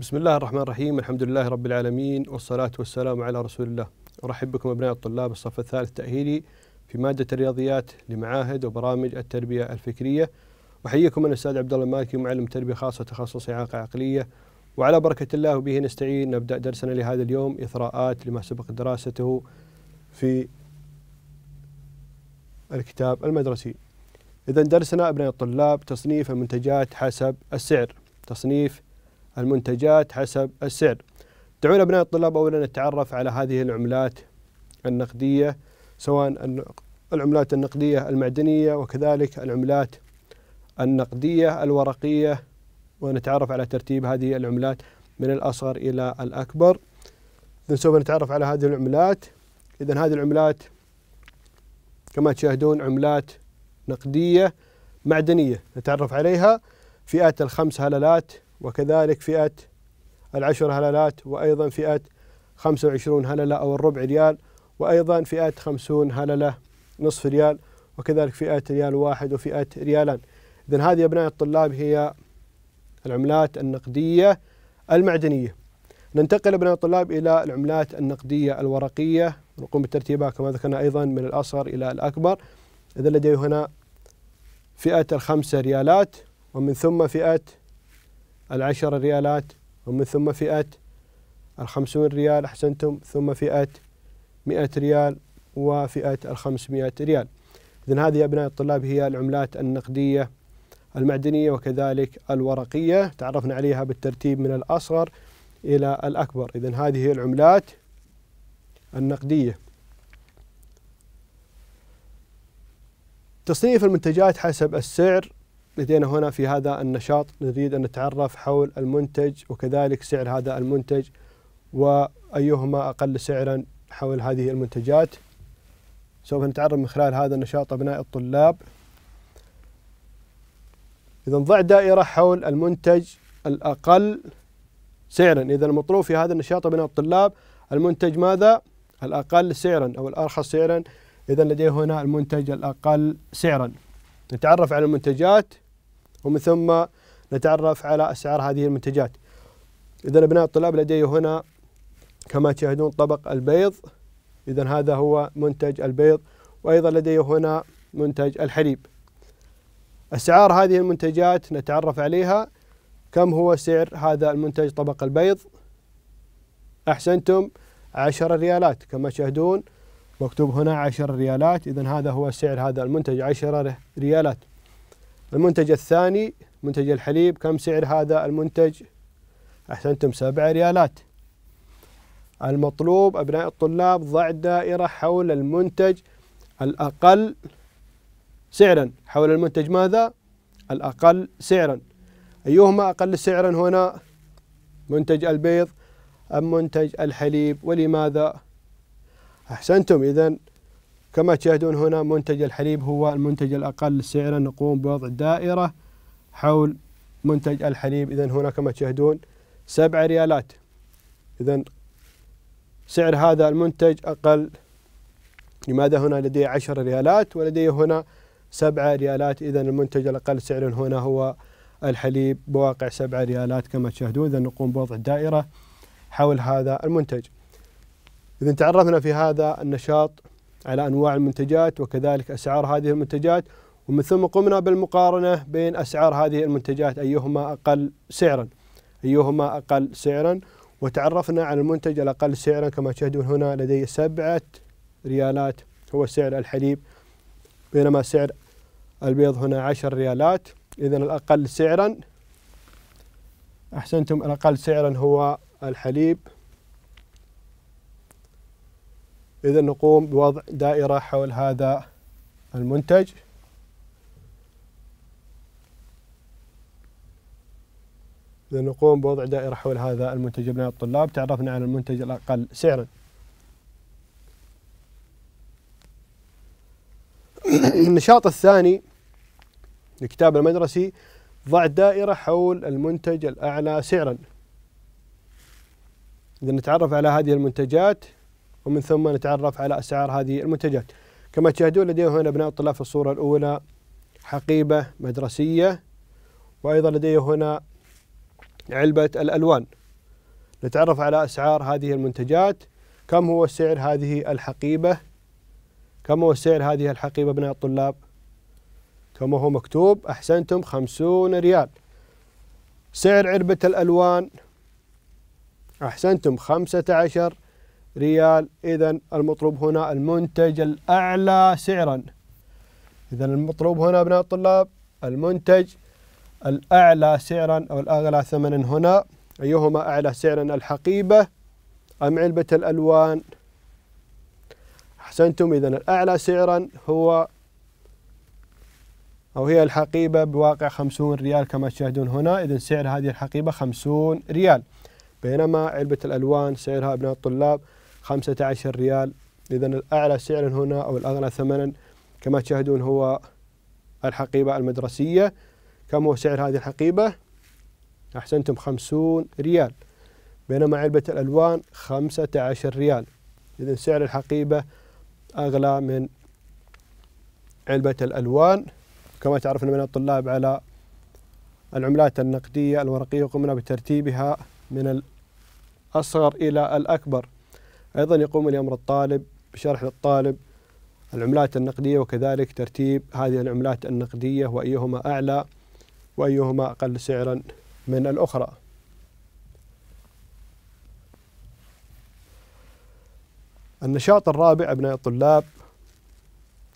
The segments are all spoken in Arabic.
بسم الله الرحمن الرحيم الحمد لله رب العالمين والصلاة والسلام على رسول الله أرحب بكم أبناء الطلاب الصف الثالث التأهيلي في مادة الرياضيات لمعاهد وبرامج التربية الفكرية أحييكم أنا الأستاذ عبد الله المالكي معلم تربية خاصة تخصص إعاقة عقلية وعلى بركة الله وبه نستعين نبدأ درسنا لهذا اليوم إثراءات لما سبق دراسته في الكتاب المدرسي إذا درسنا أبناء الطلاب تصنيف المنتجات حسب السعر تصنيف المنتجات حسب السعر دعونا أبناء الطلاب أولا نتعرف على هذه العملات النقدية سواء العملات النقدية المعدنية وكذلك العملات النقدية الورقية ونتعرف على ترتيب هذه العملات من الأصغر إلى الأكبر إذن سوف نتعرف على هذه العملات إذن هذه العملات كما تشاهدون عملات نقدية معدنية نتعرف عليها فئات الخمس هللات وكذلك فئة العشر هللات وأيضا فئة 25 هللة أو الربع ريال وأيضا فئة 50 هللة نصف ريال وكذلك فئة ريال واحد وفئة ريالان إذا هذه أبناء الطلاب هي العملات النقدية المعدنية ننتقل أبناء الطلاب إلى العملات النقدية الورقية نقوم بترتيبها كما ذكرنا أيضا من الأصغر إلى الأكبر إذا لدي هنا فئة الخمسة ريالات ومن ثم فئة العشر ريالات ومن ثم فئة الخمسون ريال أحسنتم ثم فئة مئة ريال وفئة الخمسمائة ريال إذا هذه يا أبناء الطلاب هي العملات النقدية المعدنية وكذلك الورقية تعرفنا عليها بالترتيب من الأصغر إلى الأكبر إذا هذه هي العملات النقدية تصنيف المنتجات حسب السعر لدينا هنا في هذا النشاط نريد أن نتعرف حول المنتج وكذلك سعر هذا المنتج وأيهما أقل سعرا حول هذه المنتجات سوف نتعرف من خلال هذا النشاط أبناء الطلاب إذا ضع دائرة حول المنتج الأقل سعرا إذا المطلوب في هذا النشاط أبناء الطلاب المنتج ماذا؟ الأقل سعرا أو الأرخص سعرا إذا لدي هنا المنتج الأقل سعرا نتعرف على المنتجات ومن ثم نتعرف على أسعار هذه المنتجات إذا أبناء الطلاب لدي هنا كما تشاهدون طبق البيض إذا هذا هو منتج البيض وأيضا لدي هنا منتج الحليب أسعار هذه المنتجات نتعرف عليها كم هو سعر هذا المنتج طبق البيض أحسنتم عشر ريالات كما تشاهدون مكتوب هنا عشر ريالات إذا هذا هو سعر هذا المنتج عشر ريالات المنتج الثاني منتج الحليب كم سعر هذا المنتج أحسنتم سبع ريالات المطلوب أبناء الطلاب ضع دائرة حول المنتج الأقل سعرا حول المنتج ماذا؟ الأقل سعرا أيهما أقل سعرا هنا؟ منتج البيض أم منتج الحليب ولماذا؟ أحسنتم إذا كما تشاهدون هنا منتج الحليب هو المنتج الأقل سعرا نقوم بوضع دائرة حول منتج الحليب إذا هنا كما تشاهدون سبع ريالات إذا سعر هذا المنتج أقل لماذا هنا لدي عشر ريالات ولدي هنا سبعة ريالات إذا المنتج الأقل سعرا هنا هو الحليب بواقع سبعة ريالات كما تشاهدون إذا نقوم بوضع دائرة حول هذا المنتج إذا تعرفنا في هذا النشاط على أنواع المنتجات وكذلك أسعار هذه المنتجات ومن ثم قمنا بالمقارنة بين أسعار هذه المنتجات أيهما أقل سعرا أيهما أقل سعرا وتعرفنا على المنتج الأقل سعرا كما تشاهدون هنا لدي سبعة ريالات هو سعر الحليب بينما سعر البيض هنا 10 ريالات إذا الأقل سعرا أحسنتم الأقل سعرا هو الحليب إذا نقوم بوضع دائرة حول هذا المنتج إذا نقوم بوضع دائرة حول هذا المنتج أبناء الطلاب تعرفنا على المنتج الأقل سعرا النشاط الثاني الكتاب المدرسي ضع دائرة حول المنتج الأعلى سعرا إذا نتعرف على هذه المنتجات ومن ثم نتعرف على أسعار هذه المنتجات كما تشاهدون لدي هنا أبناء الطلاب في الصورة الأولى حقيبة مدرسية وأيضا لدي هنا علبة الألوان نتعرف على أسعار هذه المنتجات كم هو سعر هذه الحقيبة كم هو سعر هذه الحقيبة أبناء الطلاب كما هو مكتوب أحسنتم خمسون ريال سعر علبة الألوان أحسنتم خمسة عشر ريال إذا المطلوب هنا المنتج الأعلى سعرا إذا المطلوب هنا أبناء الطلاب المنتج الأعلى سعرا أو الأغلى ثمنا هنا أيهما أعلى سعرا الحقيبة أم علبة الألوان أحسنتم إذا الأعلى سعرا هو أو هي الحقيبة بواقع 50 ريال كما تشاهدون هنا إذا سعر هذه الحقيبة 50 ريال بينما علبة الألوان سعرها أبناء الطلاب 15 ريال إذا الأعلى سعرا هنا أو الأغلى ثمنا كما تشاهدون هو الحقيبة المدرسية كم هو سعر هذه الحقيبة أحسنتم 50 ريال بينما علبة الألوان 15 ريال إذا سعر الحقيبة أغلى من علبة الألوان كما تعرفنا من الطلاب على العملات النقدية الورقية قمنا بترتيبها من الأصغر إلى الأكبر أيضا يقوم الامر الطالب بشرح للطالب العملات النقدية وكذلك ترتيب هذه العملات النقدية وأيهما أعلى وأيهما أقل سعرا من الأخرى النشاط الرابع أبناء الطلاب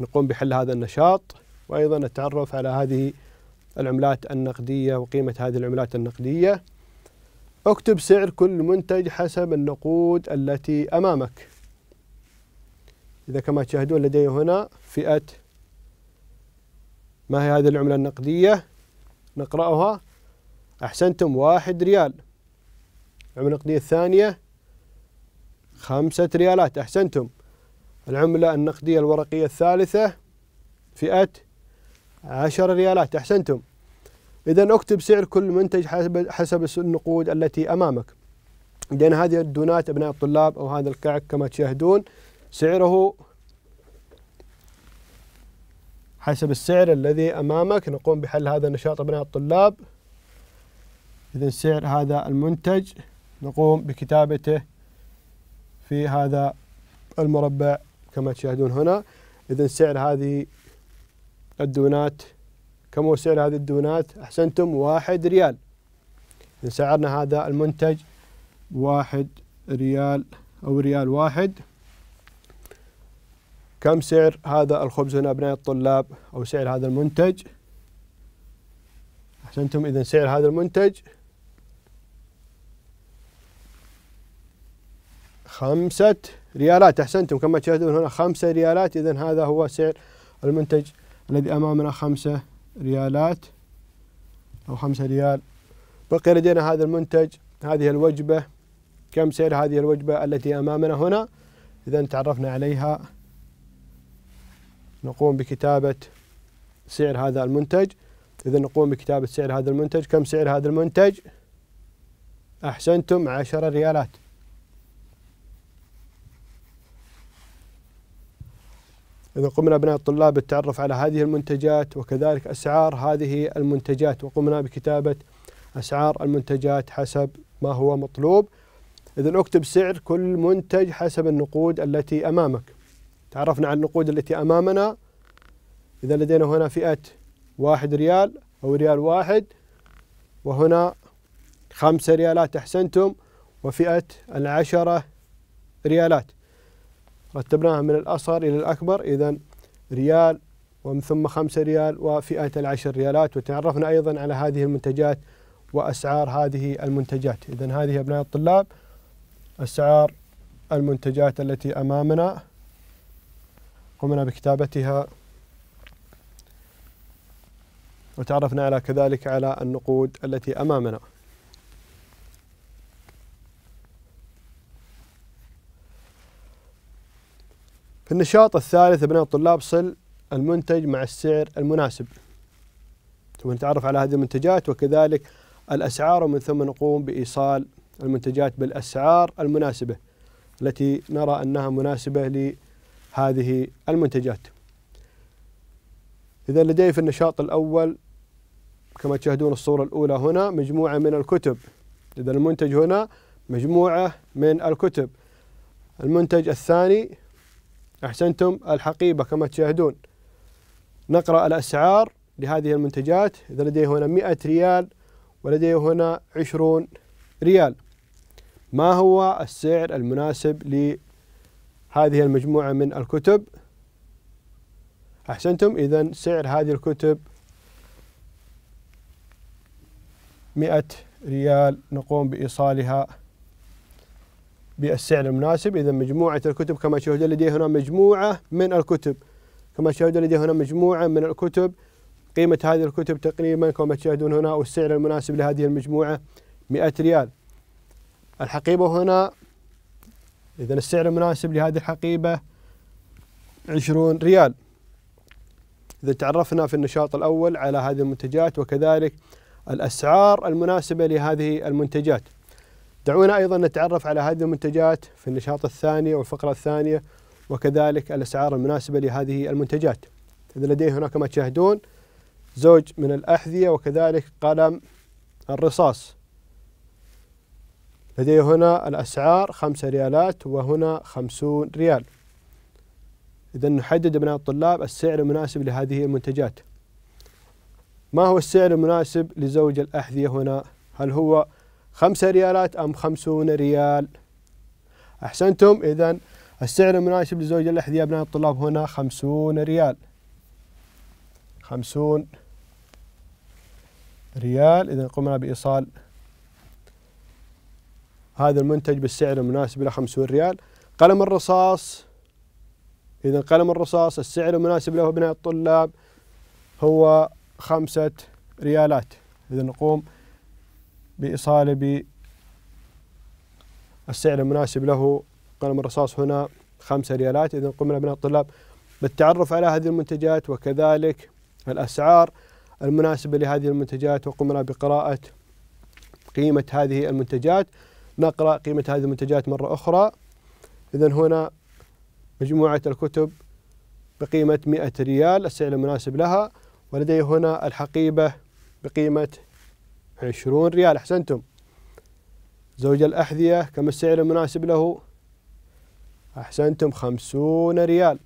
نقوم بحل هذا النشاط وأيضا التعرف على هذه العملات النقدية وقيمة هذه العملات النقدية اكتب سعر كل منتج حسب النقود التي أمامك إذا كما تشاهدون لدي هنا فئة ما هي هذه العملة النقدية نقرأها أحسنتم واحد ريال العملة النقدية الثانية خمسة ريالات أحسنتم العملة النقدية الورقية الثالثة فئة عشر ريالات أحسنتم إذا اكتب سعر كل منتج حسب حسب النقود التي أمامك لأن هذه الدونات أبناء الطلاب أو هذا الكعك كما تشاهدون سعره حسب السعر الذي أمامك نقوم بحل هذا النشاط أبناء الطلاب إذا سعر هذا المنتج نقوم بكتابته في هذا المربع كما تشاهدون هنا إذا سعر هذه الدونات كم هو سعر هذه الدونات؟ أحسنتم واحد ريال إن سعرنا هذا المنتج واحد ريال أو ريال واحد كم سعر هذا الخبز هنا أبناء الطلاب أو سعر هذا المنتج أحسنتم إذا سعر هذا المنتج خمسة ريالات أحسنتم كما تشاهدون هنا خمسة ريالات إذا هذا هو سعر المنتج الذي أمامنا خمسة ريالات أو خمسة ريال بقي لدينا هذا المنتج هذه الوجبة كم سعر هذه الوجبة التي أمامنا هنا إذا تعرفنا عليها نقوم بكتابة سعر هذا المنتج إذا نقوم بكتابة سعر هذا المنتج كم سعر هذا المنتج أحسنتم عشرة ريالات إذا قمنا بناء الطلاب بالتعرف على هذه المنتجات وكذلك أسعار هذه المنتجات وقمنا بكتابة أسعار المنتجات حسب ما هو مطلوب إذا أكتب سعر كل منتج حسب النقود التي أمامك تعرفنا على النقود التي أمامنا إذا لدينا هنا فئة واحد ريال أو ريال واحد وهنا خمسة ريالات أحسنتم وفئة العشرة ريالات رتبناها من الأصغر إلى الأكبر إذا ريال ومن ثم خمسة ريال وفئة العشر ريالات وتعرفنا أيضا على هذه المنتجات وأسعار هذه المنتجات إذا هذه أبناء الطلاب أسعار المنتجات التي أمامنا قمنا بكتابتها وتعرفنا على كذلك على النقود التي أمامنا في النشاط الثالث أبناء الطلاب صل المنتج مع السعر المناسب ثم نتعرف على هذه المنتجات وكذلك الأسعار ومن ثم نقوم بإيصال المنتجات بالأسعار المناسبة التي نرى أنها مناسبة لهذه المنتجات إذا لدي في النشاط الأول كما تشاهدون الصورة الأولى هنا مجموعة من الكتب إذا المنتج هنا مجموعة من الكتب المنتج الثاني أحسنتم الحقيبة كما تشاهدون نقرأ الأسعار لهذه المنتجات إذا لدي هنا 100 ريال ولدي هنا 20 ريال ما هو السعر المناسب لهذه المجموعة من الكتب أحسنتم إذا سعر هذه الكتب 100 ريال نقوم بإيصالها بالسعر المناسب إذا مجموعة الكتب كما تشاهدون لدي هنا مجموعة من الكتب كما تشاهدون لدي هنا مجموعة من الكتب قيمة هذه الكتب تقريبا كما تشاهدون هنا والسعر المناسب لهذه المجموعة 100 ريال الحقيبة هنا إذا السعر المناسب لهذه الحقيبة 20 ريال إذا تعرفنا في النشاط الأول على هذه المنتجات وكذلك الأسعار المناسبة لهذه المنتجات دعونا أيضا نتعرف على هذه المنتجات في النشاط الثاني والفقرة الثانية وكذلك الأسعار المناسبة لهذه المنتجات إذا لديه هناك ما تشاهدون زوج من الأحذية وكذلك قلم الرصاص لدي هنا الأسعار خمسة ريالات وهنا خمسون ريال إذا نحدد أبناء الطلاب السعر المناسب لهذه المنتجات ما هو السعر المناسب لزوج الأحذية هنا هل هو خمسة ريالات أم خمسون ريال أحسنتم إذا السعر المناسب لزوج الأحذية يا أبناء الطلاب هنا خمسون ريال خمسون ريال إذا قمنا بإيصال هذا المنتج بالسعر المناسب له 50 ريال قلم الرصاص إذا قلم الرصاص السعر المناسب له أبناء الطلاب هو خمسة ريالات إذا نقوم بإيصاله بالسعر المناسب له قلم الرصاص هنا خمسة ريالات إذا قمنا أبناء الطلاب بالتعرف على هذه المنتجات وكذلك الأسعار المناسبة لهذه المنتجات وقمنا بقراءة قيمة هذه المنتجات نقرأ قيمة هذه المنتجات مرة أخرى إذا هنا مجموعة الكتب بقيمة 100 ريال السعر المناسب لها ولدي هنا الحقيبة بقيمة عشرون ريال أحسنتم زوج الأحذية كم السعر المناسب له أحسنتم خمسون ريال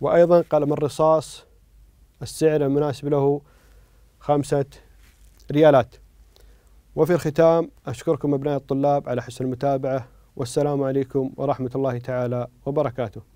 وأيضا قلم الرصاص السعر المناسب له خمسة ريالات وفي الختام أشكركم أبناء الطلاب على حسن المتابعة والسلام عليكم ورحمة الله تعالى وبركاته